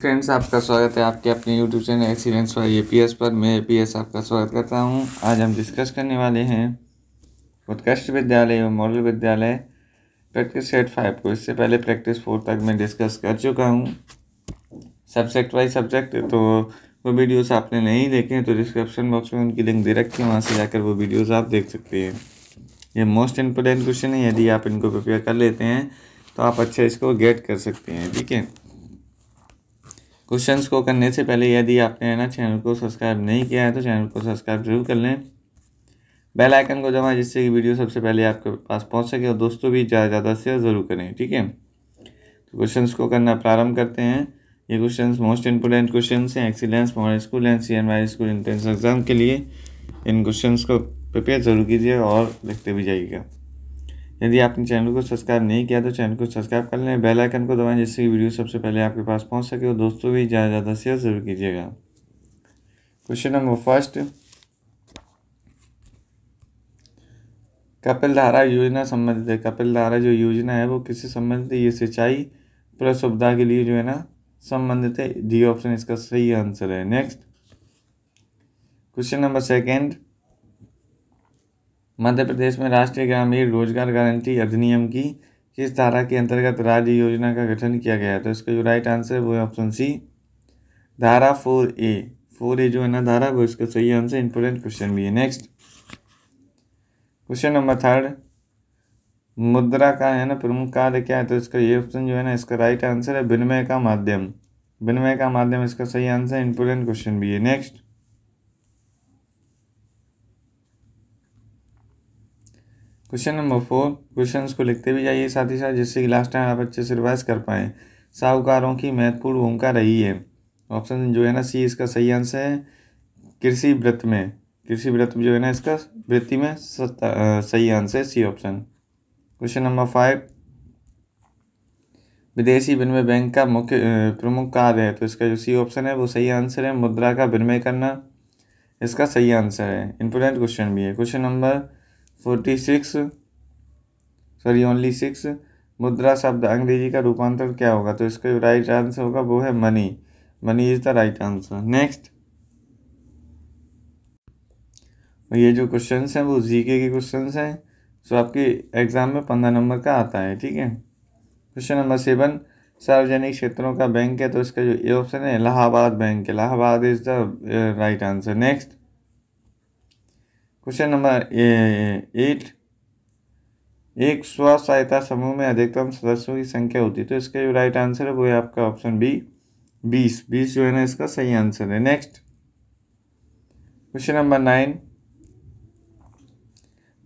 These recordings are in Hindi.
फ्रेंड्स आपका स्वागत है आपके अपने YouTube channel accidents for A P पर मैं ए पी आपका स्वागत करता हूं आज हम डिस्कस करने वाले हैं उत्कृष्ट विद्यालय एवं मॉडल विद्यालय प्रैक्टिस सेट फाइव को इससे पहले प्रैक्टिस फोर तक मैं डिस्कस कर चुका हूं सब्जेक्ट वाइज सब्जेक्ट तो वो वीडियोस आपने नहीं देखे तो डिस्क्रिप्शन बॉक्स में उनकी लिंक दे रखी है वहाँ से जाकर वो वीडियोज़ आप देख सकते हैं ये मोस्ट इम्पोर्टेंट क्वेश्चन है यदि आप इनको प्रिपेयर कर लेते हैं तो आप अच्छे इसको गेट कर सकते हैं ठीक है क्वेश्चंस को करने से पहले यदि आपने ना चैनल को सब्सक्राइब नहीं किया है तो चैनल को सब्सक्राइब जरूर कर लें बेल आइकन को दबाएं जिससे कि वीडियो सबसे पहले आपके पास पहुंच सके और दोस्तों भी ज़्यादा ज़्यादा शेयर ज़रूर करें ठीक है तो क्वेश्चन को करना प्रारंभ करते हैं ये क्वेश्चन मोस्ट इंपोर्टेंट क्वेश्चन हैं excellence model school and C N school entrance exam के लिए इन क्वेश्चन को प्रिपेयर ज़रूर कीजिए और लिखते भी जाइएगा यदि आपने चैनल को सब्सक्राइब नहीं किया तो चैनल को सब्सक्राइब कर लें बेल आइकन को दबाएं जिससे वीडियो सबसे पहले आपके पास पहुंच सके और दोस्तों भी ज़्यादा ज़्यादा शेयर ज़रूर कीजिएगा क्वेश्चन नंबर फर्स्ट कपिल धारा योजना संबंधित है कपिल धारा जो योजना है वो किससे संबंधित है ये सिंचाई प्लस सुविधा के लिए जो है ना संबंधित है डी ऑप्शन इसका सही आंसर है next question number second Madhya Pradesh में राष्ट्रीय ग्रामीण रोजगार गारंटी अधिनियम की किस धारा के अंतर्गत राज्य योजना का गठन किया गया है तो इसका जो राइट आंसर है वो है ऑप्शन सी धारा फोर ए फोर ए जो है ना धारा वो इसका सही आंसर इंपोर्टेंट क्वेश्चन भी है नेक्स्ट क्वेश्चन नंबर थर्ड मुद्रा का है ना प्रमुख कार्य क्या है तो इसका ये ऑप्शन जो है ना इसका राइट आंसर है विनिमय का माध्यम विनिमय का माध्यम इसका सही आंसर इंपोर्टेंट क्वेश्चन भी है next question number four question को लिखते भी जाइए साथ ही साथ जिससे कि लास्ट टाइम आप अच्छे से रिवाइज कर पाएँ साहूकारों की महत्वपूर्ण भूमिका रही है ऑप्शन जो है ना सी इसका सही आंसर है कृषि व्रत में कृषि व्रत जो है ना इसका वृत्ति में सही आंसर है C option question number five विदेशी विनिमय बैंक का मुख्य प्रमुख कार्य है तो इसका जो सी ऑप्शन है वो सही आंसर है मुद्रा का विनिमय करना इसका सही आंसर है इंपोर्टेंट क्वेश्चन भी है question number forty six sorry only six मुद्रा शब्द अंग्रेजी का रूपांतर क्या होगा तो इसका जो राइट आंसर होगा वो है money money is the right answer next ये जो क्वेश्चन हैं वो जीके के क्वेश्चन हैं सो आपके एग्ज़ाम में पंद्रह नंबर का आता है ठीक है क्वेश्चन नंबर सेवन सार्वजनिक क्षेत्रों का बैंक है तो इसका जो ए ऑप्शन है Allahabad bank Allahabad is the right answer next question number eight एक स्व सहायता समूह में अधिकतम सदस्यों की संख्या होती है तो इसका जो राइट आंसर है वो है आपका ऑप्शन बी बीस बीस जो है ना इसका सही आंसर है नेक्स्ट क्वेश्चन नंबर नाइन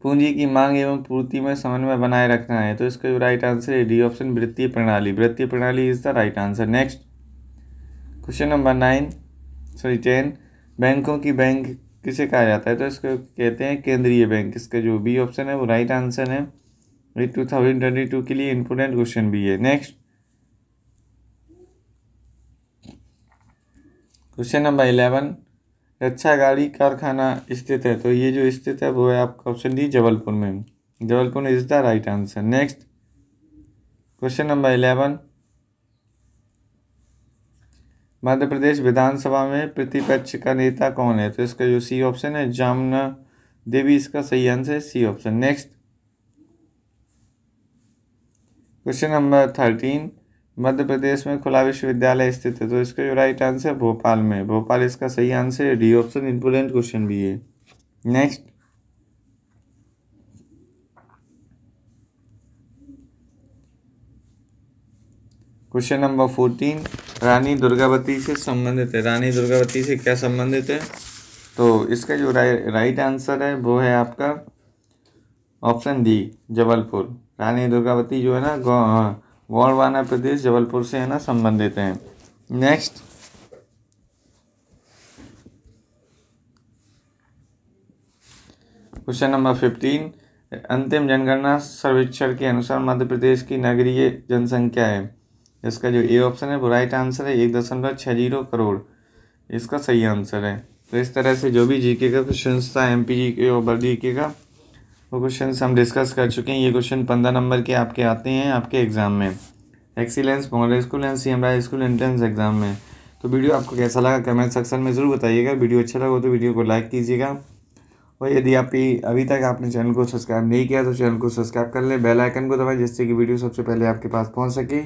पूंजी की मांग एवं पूर्ति में समन्वय बनाए रखना है तो इसका जो राइट आंसर है डी ऑप्शन वृत्तीय प्रणाली वृत्तीय प्रणाली is the right answer next question number nine sorry ten बैंकों की बैंक किसे कहा जाता है तो इसको कहते हैं केंद्रीय बैंक इसका जो बी ऑप्शन है वो राइट आंसर है ये टू थाउजेंड ट्वेंटी टू के लिए इम्पोर्टेंट क्वेश्चन भी है नेक्स्ट क्वेश्चन नंबर इलेवन रक्षा गाड़ी कारखाना स्थित है तो ये जो स्थित है वो है आपका ऑप्शन डी जबलपुर में Jabalpur is the right answer next question number eleven Madhya Pradesh विधानसभा में प्रतिपक्ष का नेता कौन है तो इसका जो सी ऑप्शन है जामुना देवी इसका सही आंसर है C option next question number thirteen Madhya Pradesh में खुला विश्वविद्यालय स्थित है तो इसका जो राइट आंसर है भोपाल में भोपाल इसका सही आंसर है डी ऑप्शन इंपोर्टेंट क्वेश्चन भी है next question number fourteen Rani Durgavati से संबंधित है रानी दुर्गावती से क्या संबंधित है तो इसका जो रा, राइट आंसर है वो है आपका ऑप्शन डी जबलपुर रानी दुर्गावती जो है ना गौरवाना प्रदेश जबलपुर से है ना संबंधित हैं नेक्स्ट क्वेश्चन नंबर फिफ्टीन अंतिम जनगणना सर्वेक्षण के अनुसार मध्य प्रदेश की नगरीय जनसंख्या है इसका जो ए ऑप्शन है वो राइट आंसर है एक दशमलव छः जीरो करोड़ इसका सही आंसर है तो इस तरह से जो भी के का क्वेश्चन था एम पी जी के और जी के का वो क्वेश्चन हम डिस्कस कर चुके हैं ये क्वेश्चन पंद्रह नंबर के आपके आते हैं आपके एग्ज़ाम में excellence model school and C एमरा स्कूल एंट्रेंस एग्ज़ाम में तो वीडियो आपको कैसा लगा कमेंट सेक्शन में ज़रूर बताइएगा वीडियो अच्छा लगा तो वीडियो को लाइक कीजिएगा और यदि आप अभी तक आपने चैनल को सब्सक्राइब नहीं किया तो चैनल को सब्सक्राइब कर लें बेल आइकन को दबाएं जिससे कि वीडियो सबसे पहले आपके पास पहुंच सके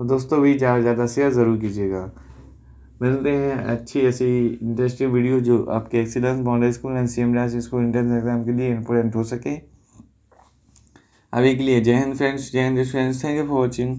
तो दोस्तों भी ज़्यादा ज़्यादा शेयर ज़रूर कीजिएगा मिलते हैं अच्छी ऐसी इंटरेस्टिंग वीडियो जो आपके excellence model school and C M school entrance exam के लिए इम्पोर्टेंट हो सके अभी के लिए जय हिंद फ्रेंड्स जय हिंद friends thank you for watching